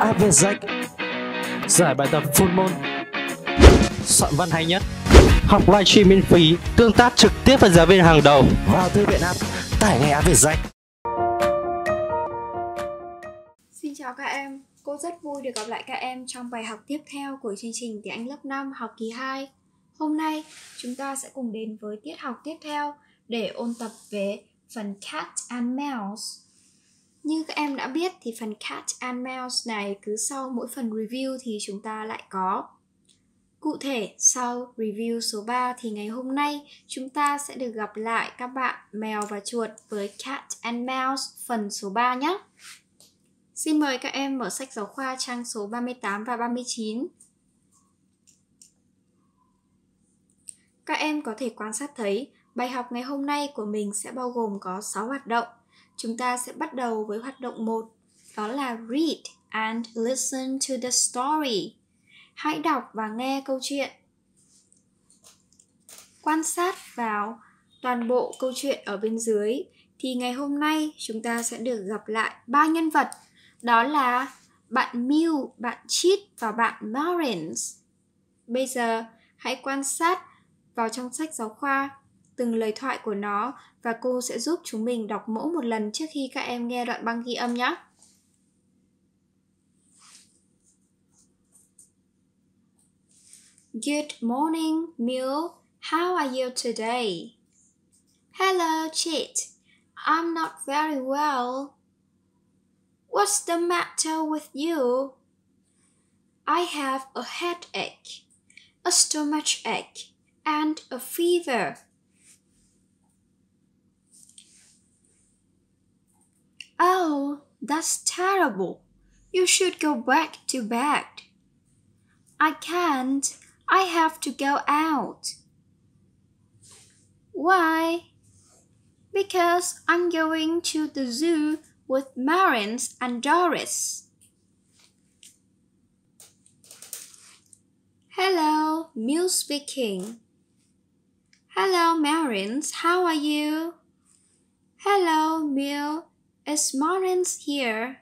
Avezak Giải bài tập full môn Soạn văn hay nhất Học livestream miễn phí Tương tác trực tiếp với giáo viên hàng đầu Vào thư viện app Tải ngay Avezak Xin chào các em Cô rất vui được gặp lại các em trong bài học tiếp theo của chương trình tiếng Anh lớp 5 học kỳ 2 Hôm nay chúng ta sẽ cùng đến với tiết học tiếp theo để ôn tập về phần cat and mouse như các em đã biết thì phần cat and mouse này cứ sau mỗi phần review thì chúng ta lại có. Cụ thể, sau review số 3 thì ngày hôm nay chúng ta sẽ được gặp lại các bạn mèo và chuột với cat and mouse phần số 3 nhé. Xin mời các em mở sách giáo khoa trang số 38 và 39. Các em có thể quan sát thấy bài học ngày hôm nay của mình sẽ bao gồm có 6 hoạt động. Chúng ta sẽ bắt đầu với hoạt động 1, đó là read and listen to the story. Hãy đọc và nghe câu chuyện. Quan sát vào toàn bộ câu chuyện ở bên dưới thì ngày hôm nay chúng ta sẽ được gặp lại ba nhân vật đó là bạn Mew, bạn Chit và bạn Lawrence. Bây giờ hãy quan sát vào trong sách giáo khoa từng lời thoại của nó và cô sẽ giúp chúng mình đọc mẫu một lần trước khi các em nghe đoạn băng ghi âm nhé. Good morning, Mule. How are you today? Hello, Chit. I'm not very well. What's the matter with you? I have a headache, a stomach ache, and a fever. Oh, that's terrible. You should go back to bed. I can't. I have to go out. Why? Because I'm going to the zoo with Marins and Doris. Hello, Mew speaking. Hello, Marins. How are you? Hello, Mew. Is here?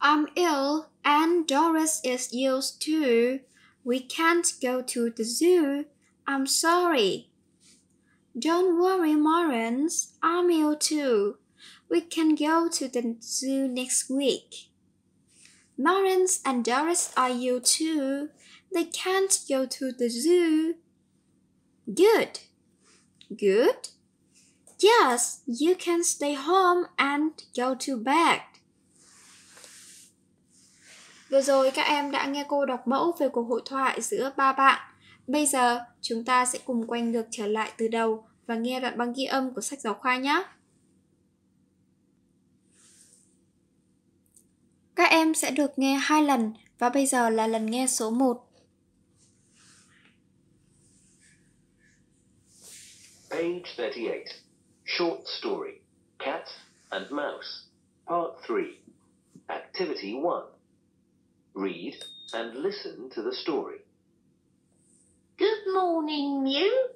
I'm ill and Doris is ill too. We can't go to the zoo. I'm sorry. Don't worry, Marin's. I'm ill too. We can go to the zoo next week. Marin's and Doris are ill too. They can't go to the zoo. Good. good? Yes, you can stay home and go to bed. Vừa rồi các em đã nghe cô đọc mẫu về cuộc hội thoại giữa ba bạn. Bây giờ chúng ta sẽ cùng quay ngược trở lại từ đầu và nghe đoạn băng ghi âm của sách giáo khoa nhé. Các em sẽ được nghe hai lần và bây giờ là lần nghe số 1. Page 38. Short story. Cat and Mouse. Part 3. Activity 1. Read and listen to the story. Good morning, Mew.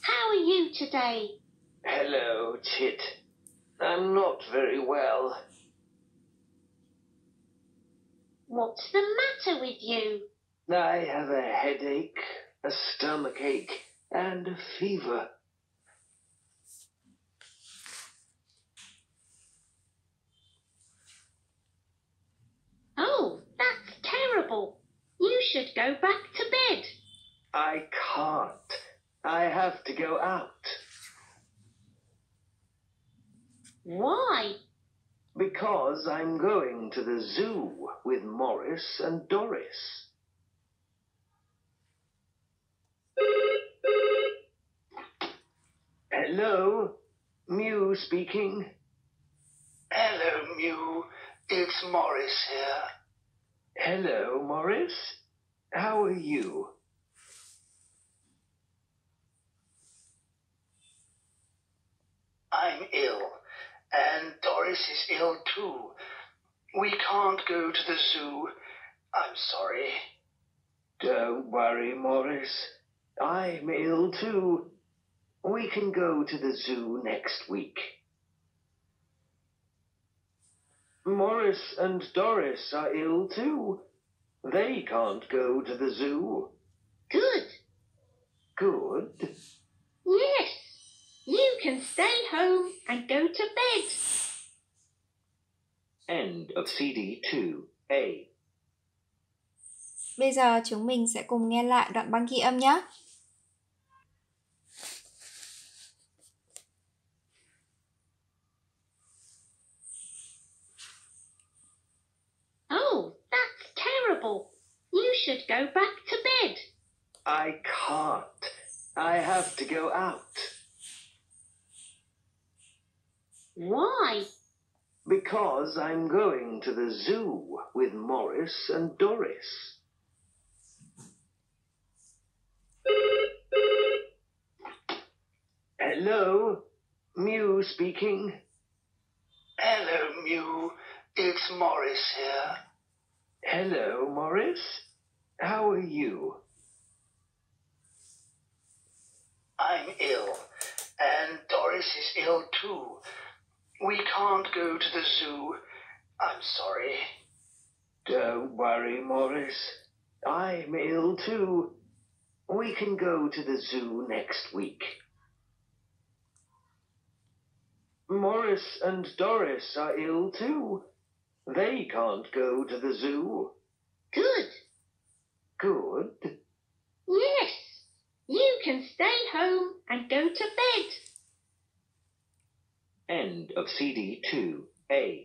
How are you today? Hello, Chit. I'm not very well. What's the matter with you? I have a headache, a stomachache, and a fever. should go back to bed. I can't. I have to go out. Why? Because I'm going to the zoo with Morris and Doris. Hello, Mew speaking. Hello, Mew. It's Morris here. Hello, Morris. How are you? I'm ill, and Doris is ill too. We can't go to the zoo. I'm sorry. Don't worry, Morris. I'm ill too. We can go to the zoo next week. Morris and Doris are ill too. They can't go to the zoo. Good. Good? Yes. You can stay home and go to bed. End of CD 2A. Bây giờ chúng mình sẽ cùng nghe lại đoạn băng ghi âm nhé. should go back to bed. I can't. I have to go out. Why? Because I'm going to the zoo with Morris and Doris. Hello, Mew speaking. Hello, Mew. It's Morris here. Hello, Morris. How are you? I'm ill, and Doris is ill too. We can't go to the zoo. I'm sorry. Don't worry, Morris. I'm ill too. We can go to the zoo next week. Morris and Doris are ill too. They can't go to the zoo. Good. Good. Yes, you can stay home and go to bed. End of CD 2A.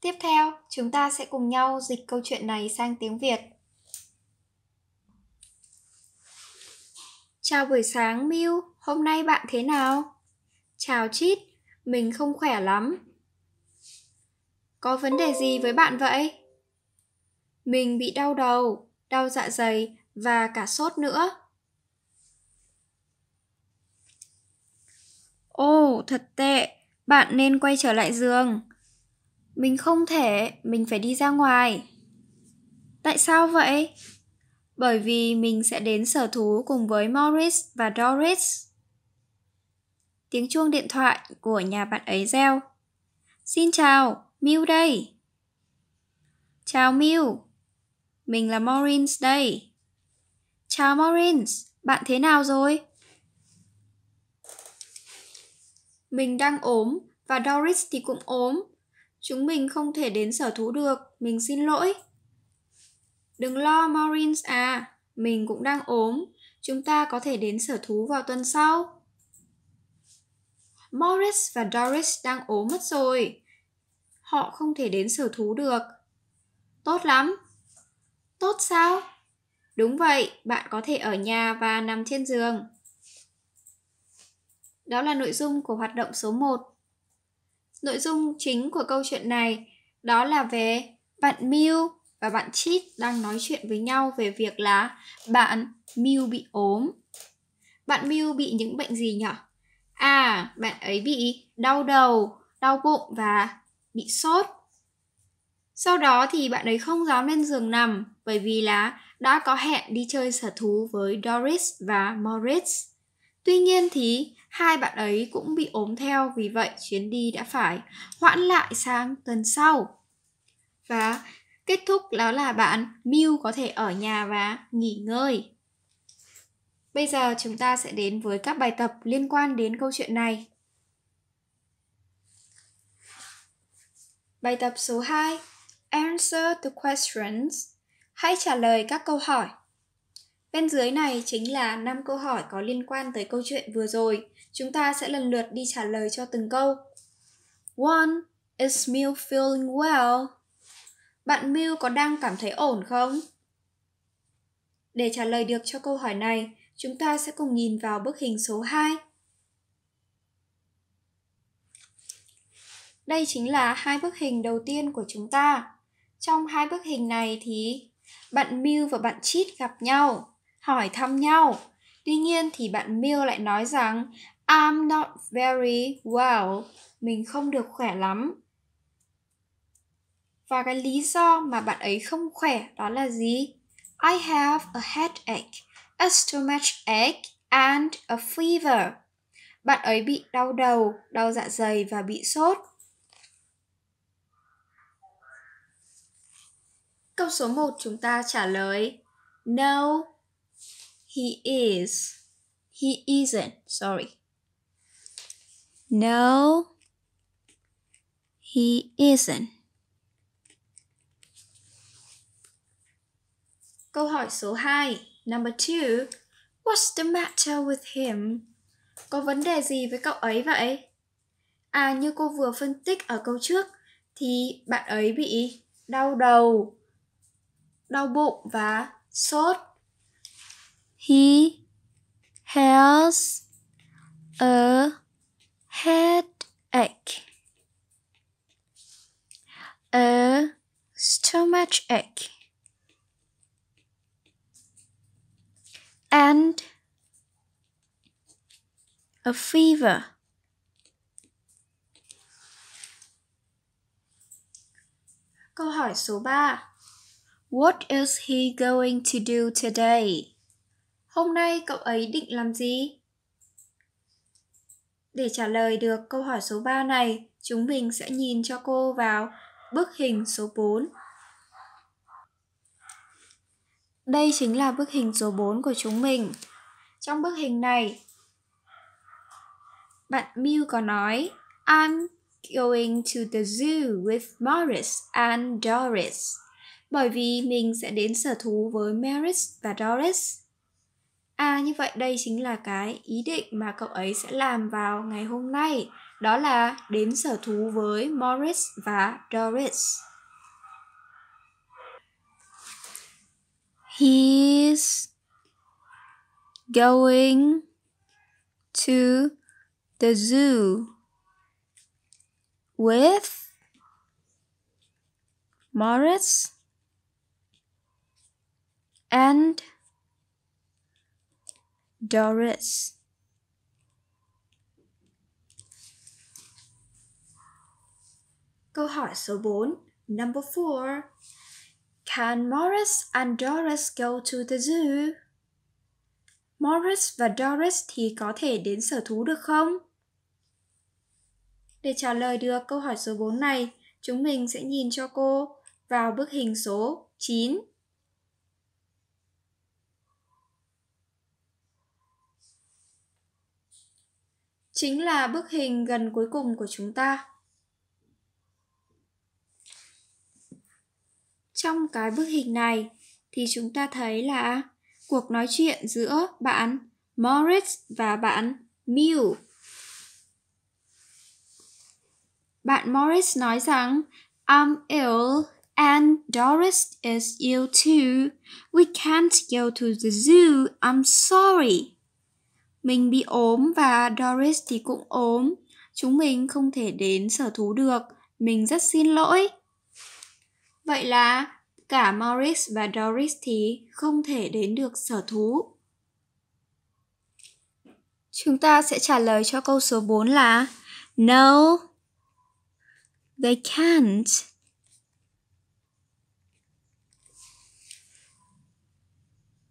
Tiếp theo, chúng ta sẽ cùng nhau dịch câu chuyện này sang tiếng Việt. Chào buổi sáng Miu, hôm nay bạn thế nào? Chào Chít, mình không khỏe lắm. Có vấn đề gì với bạn vậy? Mình bị đau đầu, đau dạ dày và cả sốt nữa. Ồ, thật tệ, bạn nên quay trở lại giường. Mình không thể, mình phải đi ra ngoài. Tại sao vậy? Bởi vì mình sẽ đến sở thú cùng với Morris và Doris. Tiếng chuông điện thoại của nhà bạn ấy reo. Xin chào, Mew đây. Chào Mew. Mình là Maurins đây. Chào Maurins, bạn thế nào rồi? Mình đang ốm và Doris thì cũng ốm. Chúng mình không thể đến sở thú được, mình xin lỗi. Đừng lo Maurins à, mình cũng đang ốm. Chúng ta có thể đến sở thú vào tuần sau. Morris và Doris đang ốm mất rồi. Họ không thể đến sở thú được. Tốt lắm, Tốt sao? Đúng vậy, bạn có thể ở nhà và nằm trên giường. Đó là nội dung của hoạt động số 1. Nội dung chính của câu chuyện này đó là về bạn Miu và bạn Chit đang nói chuyện với nhau về việc là bạn Miu bị ốm. Bạn Miu bị những bệnh gì nhỉ? À, bạn ấy bị đau đầu, đau bụng và bị sốt. Sau đó thì bạn ấy không dám lên giường nằm bởi vì là đã có hẹn đi chơi sở thú với Doris và Moritz. Tuy nhiên thì hai bạn ấy cũng bị ốm theo vì vậy chuyến đi đã phải hoãn lại sang tuần sau. Và kết thúc đó là bạn Mew có thể ở nhà và nghỉ ngơi. Bây giờ chúng ta sẽ đến với các bài tập liên quan đến câu chuyện này. Bài tập số 2 Answer the questions. Hãy trả lời các câu hỏi. Bên dưới này chính là 5 câu hỏi có liên quan tới câu chuyện vừa rồi. Chúng ta sẽ lần lượt đi trả lời cho từng câu. One, is Miu feeling well? Bạn Miu có đang cảm thấy ổn không? Để trả lời được cho câu hỏi này, chúng ta sẽ cùng nhìn vào bức hình số 2. Đây chính là hai bức hình đầu tiên của chúng ta. Trong hai bức hình này thì bạn Mew và bạn Chit gặp nhau, hỏi thăm nhau. Tuy nhiên thì bạn Mew lại nói rằng I'm not very well, mình không được khỏe lắm. Và cái lý do mà bạn ấy không khỏe đó là gì? I have a headache, a stomach ache and a fever. Bạn ấy bị đau đầu, đau dạ dày và bị sốt. Câu số 1 chúng ta trả lời No, he is. He isn't, sorry. No, he isn't. Câu hỏi số 2, number 2. What's the matter with him? Có vấn đề gì với cậu ấy vậy? À như cô vừa phân tích ở câu trước thì bạn ấy bị đau đầu đau bụng và sốt. He has a headache. A stomach ache. And a fever. Câu hỏi số 3 What is he going to do today? Hôm nay cậu ấy định làm gì? Để trả lời được câu hỏi số 3 này, chúng mình sẽ nhìn cho cô vào bức hình số 4. Đây chính là bức hình số 4 của chúng mình. Trong bức hình này, bạn Mew có nói I'm going to the zoo with Morris and Doris bởi vì mình sẽ đến sở thú với Maris và Doris. À như vậy đây chính là cái ý định mà cậu ấy sẽ làm vào ngày hôm nay, đó là đến sở thú với Morris và Doris. He's going to the zoo with Morris and Doris. Câu hỏi số 4, number 4. Can Morris and Doris go to the zoo? Morris và Doris thì có thể đến sở thú được không? Để trả lời được câu hỏi số 4 này, chúng mình sẽ nhìn cho cô vào bức hình số 9. chính là bức hình gần cuối cùng của chúng ta. Trong cái bức hình này thì chúng ta thấy là cuộc nói chuyện giữa bạn Moritz và bạn Mew. Bạn Morris nói rằng I'm ill and Doris is ill too. We can't go to the zoo. I'm sorry. Mình bị ốm và Doris thì cũng ốm. Chúng mình không thể đến sở thú được. Mình rất xin lỗi. Vậy là cả Maurice và Doris thì không thể đến được sở thú. Chúng ta sẽ trả lời cho câu số 4 là No, they can't.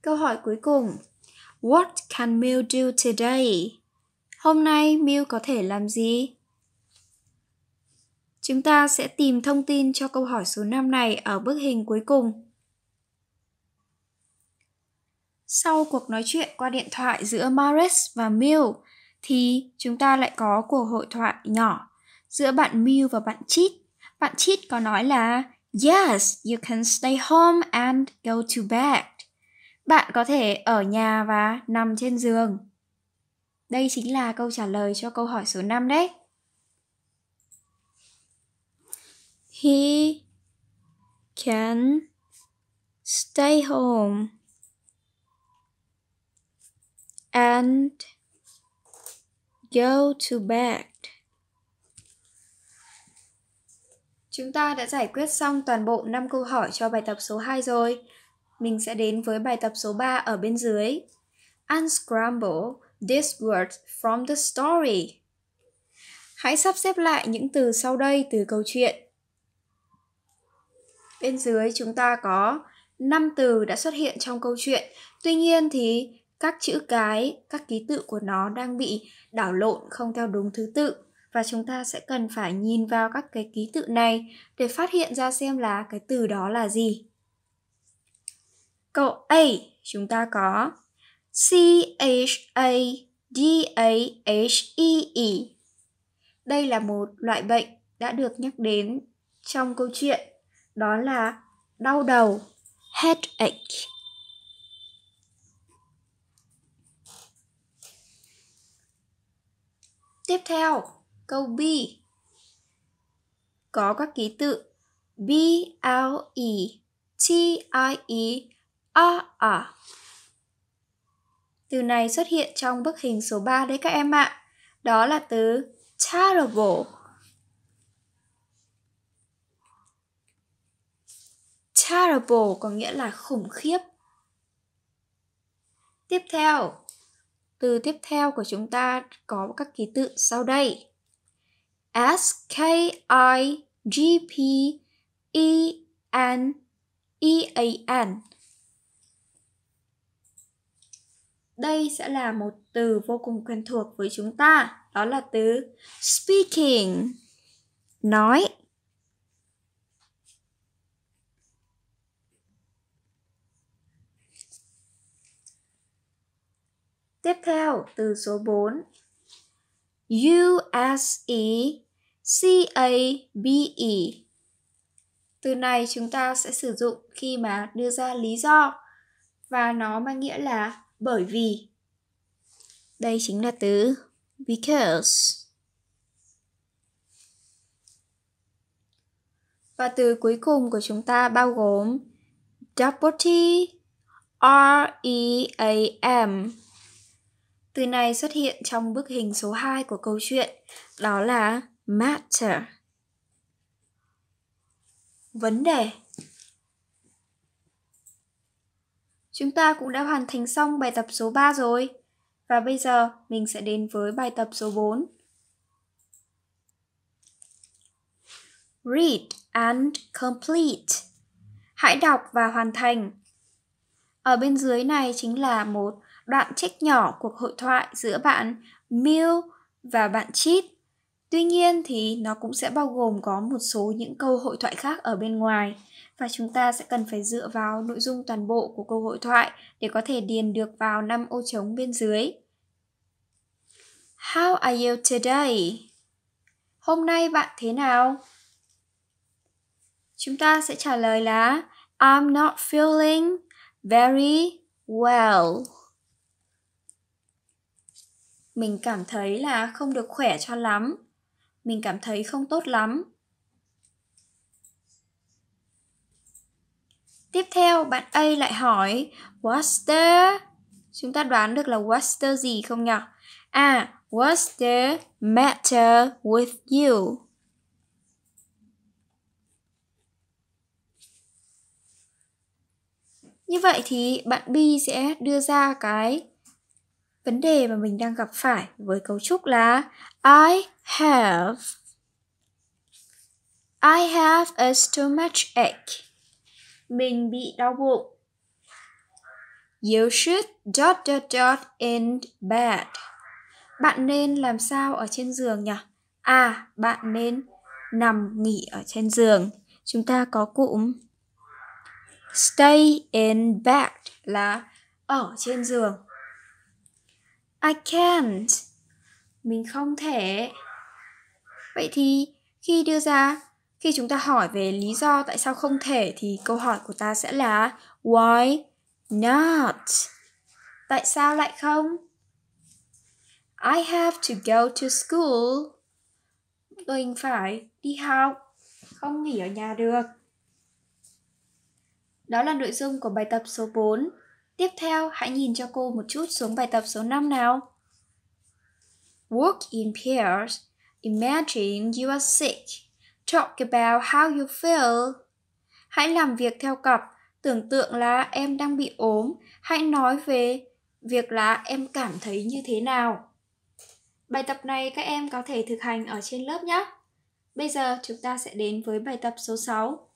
Câu hỏi cuối cùng What can Mill do today? Hôm nay Mill có thể làm gì? Chúng ta sẽ tìm thông tin cho câu hỏi số 5 này ở bức hình cuối cùng. Sau cuộc nói chuyện qua điện thoại giữa Maris và Mill thì chúng ta lại có cuộc hội thoại nhỏ giữa bạn Mill và bạn Chit. Bạn Chit có nói là Yes, you can stay home and go to bed. Bạn có thể ở nhà và nằm trên giường. Đây chính là câu trả lời cho câu hỏi số 5 đấy. He can stay home and go to bed. Chúng ta đã giải quyết xong toàn bộ 5 câu hỏi cho bài tập số 2 rồi. Mình sẽ đến với bài tập số 3 ở bên dưới. Unscramble these words from the story. Hãy sắp xếp lại những từ sau đây từ câu chuyện. Bên dưới chúng ta có 5 từ đã xuất hiện trong câu chuyện. Tuy nhiên thì các chữ cái, các ký tự của nó đang bị đảo lộn không theo đúng thứ tự và chúng ta sẽ cần phải nhìn vào các cái ký tự này để phát hiện ra xem là cái từ đó là gì. Câu A chúng ta có C H A D A H E E. Đây là một loại bệnh đã được nhắc đến trong câu chuyện, đó là đau đầu, headache. Tiếp theo, câu B có các ký tự B L E T I E a à. Từ này xuất hiện trong bức hình số 3 đấy các em ạ. Đó là từ terrible. Terrible có nghĩa là khủng khiếp. Tiếp theo, từ tiếp theo của chúng ta có các ký tự sau đây. S K I G P E N E A N Đây sẽ là một từ vô cùng quen thuộc với chúng ta, đó là từ speaking, nói. Tiếp theo, từ số 4. U S E C A B E. Từ này chúng ta sẽ sử dụng khi mà đưa ra lý do và nó mang nghĩa là bởi vì đây chính là từ because và từ cuối cùng của chúng ta bao gồm deputy r e a m từ này xuất hiện trong bức hình số 2 của câu chuyện đó là matter vấn đề Chúng ta cũng đã hoàn thành xong bài tập số 3 rồi. Và bây giờ mình sẽ đến với bài tập số 4. Read and complete. Hãy đọc và hoàn thành. Ở bên dưới này chính là một đoạn trích nhỏ cuộc hội thoại giữa bạn Mill và bạn Chit Tuy nhiên thì nó cũng sẽ bao gồm có một số những câu hội thoại khác ở bên ngoài và chúng ta sẽ cần phải dựa vào nội dung toàn bộ của câu hội thoại để có thể điền được vào năm ô trống bên dưới. How are you today? Hôm nay bạn thế nào? Chúng ta sẽ trả lời là I'm not feeling very well. Mình cảm thấy là không được khỏe cho lắm mình cảm thấy không tốt lắm. Tiếp theo, bạn A lại hỏi What's the... Chúng ta đoán được là what's the gì không nhỉ? À, what's the matter with you? Như vậy thì bạn B sẽ đưa ra cái vấn đề mà mình đang gặp phải với cấu trúc là I have I have a stomach ache. Mình bị đau bụng. You should dot dot dot in bed. Bạn nên làm sao ở trên giường nhỉ? À, bạn nên nằm nghỉ ở trên giường. Chúng ta có cụm stay in bed là ở trên giường. I can't mình không thể vậy thì khi đưa ra khi chúng ta hỏi về lý do tại sao không thể thì câu hỏi của ta sẽ là why not tại sao lại không i have to go to school mình phải đi học không nghỉ ở nhà được đó là nội dung của bài tập số 4. Tiếp theo, hãy nhìn cho cô một chút xuống bài tập số 5 nào. Walk in pairs. Imagine you are sick. Talk about how you feel. Hãy làm việc theo cặp. Tưởng tượng là em đang bị ốm. Hãy nói về việc là em cảm thấy như thế nào. Bài tập này các em có thể thực hành ở trên lớp nhé. Bây giờ chúng ta sẽ đến với bài tập số 6.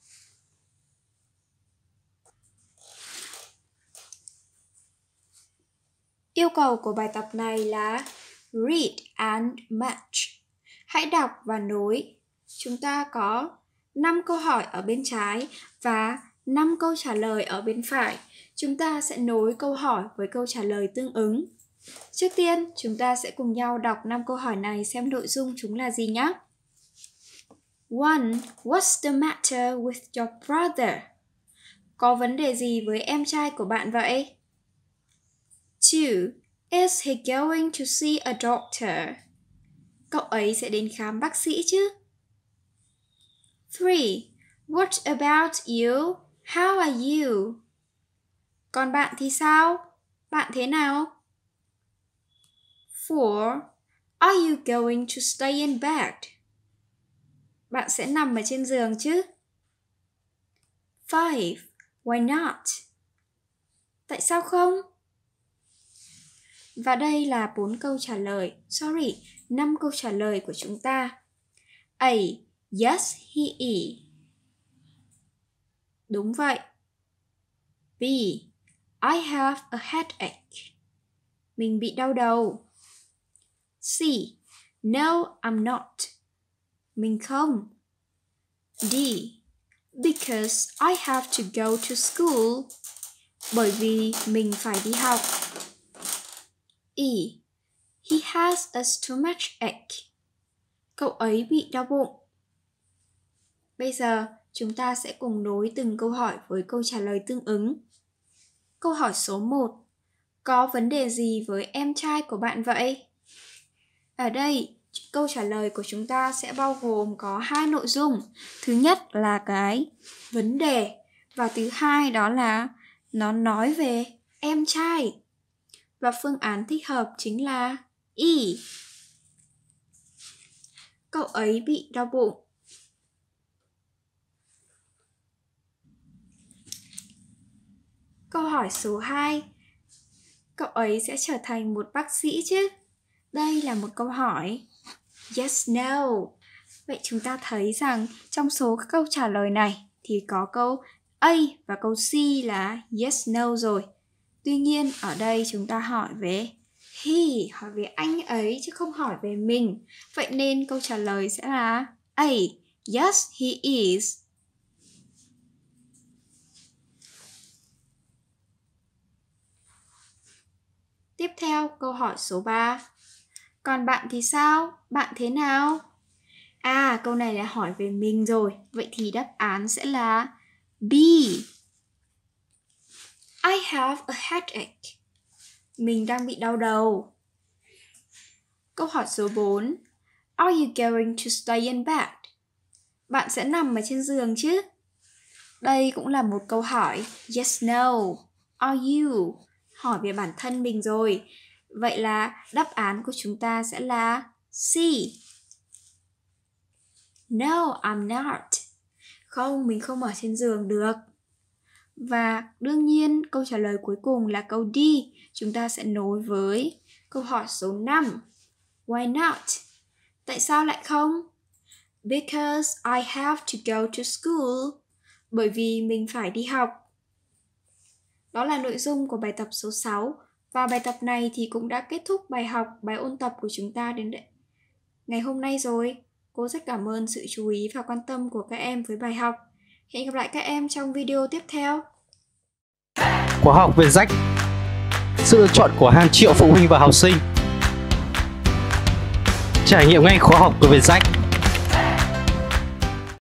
Yêu cầu của bài tập này là read and match. Hãy đọc và nối. Chúng ta có 5 câu hỏi ở bên trái và 5 câu trả lời ở bên phải. Chúng ta sẽ nối câu hỏi với câu trả lời tương ứng. Trước tiên, chúng ta sẽ cùng nhau đọc 5 câu hỏi này xem nội dung chúng là gì nhé. One, What's the matter with your brother? Có vấn đề gì với em trai của bạn vậy? Two, Is he going to see a doctor? Cậu ấy sẽ đến khám bác sĩ chứ? 3. What about you? How are you? Còn bạn thì sao? Bạn thế nào? 4. Are you going to stay in bed? Bạn sẽ nằm ở trên giường chứ? 5. Why not? Tại sao không? Và đây là bốn câu trả lời, sorry, năm câu trả lời của chúng ta. A. Yes, he is. Đúng vậy. B. I have a headache. Mình bị đau đầu. C. No, I'm not. Mình không. D. Because I have to go to school. Bởi vì mình phải đi học. E. He has a stomach ache. Cậu ấy bị đau bụng. Bây giờ, chúng ta sẽ cùng nối từng câu hỏi với câu trả lời tương ứng. Câu hỏi số 1. Có vấn đề gì với em trai của bạn vậy? Ở đây, câu trả lời của chúng ta sẽ bao gồm có hai nội dung. Thứ nhất là cái vấn đề và thứ hai đó là nó nói về em trai và phương án thích hợp chính là Y. E. Cậu ấy bị đau bụng. Câu hỏi số 2. Cậu ấy sẽ trở thành một bác sĩ chứ? Đây là một câu hỏi. Yes, no. Vậy chúng ta thấy rằng trong số các câu trả lời này thì có câu A và câu C là yes, no rồi. Tuy nhiên, ở đây chúng ta hỏi về he, hỏi về anh ấy chứ không hỏi về mình. Vậy nên câu trả lời sẽ là A. Yes, he is. Tiếp theo, câu hỏi số 3. Còn bạn thì sao? Bạn thế nào? À, câu này là hỏi về mình rồi. Vậy thì đáp án sẽ là B. I have a headache. Mình đang bị đau đầu. Câu hỏi số 4. Are you going to stay in bed? Bạn sẽ nằm ở trên giường chứ? Đây cũng là một câu hỏi yes no. Are you? Hỏi về bản thân mình rồi. Vậy là đáp án của chúng ta sẽ là C. No, I'm not. Không, mình không ở trên giường được. Và đương nhiên câu trả lời cuối cùng là câu D. Chúng ta sẽ nối với câu hỏi số 5. Why not? Tại sao lại không? Because I have to go to school. Bởi vì mình phải đi học. Đó là nội dung của bài tập số 6. Và bài tập này thì cũng đã kết thúc bài học, bài ôn tập của chúng ta đến đây. ngày hôm nay rồi. Cô rất cảm ơn sự chú ý và quan tâm của các em với bài học. Hẹn gặp lại các em trong video tiếp theo. Khóa học về rách Sự lựa chọn của hàng triệu phụ huynh và học sinh Trải nghiệm ngay khóa học của Việt Rách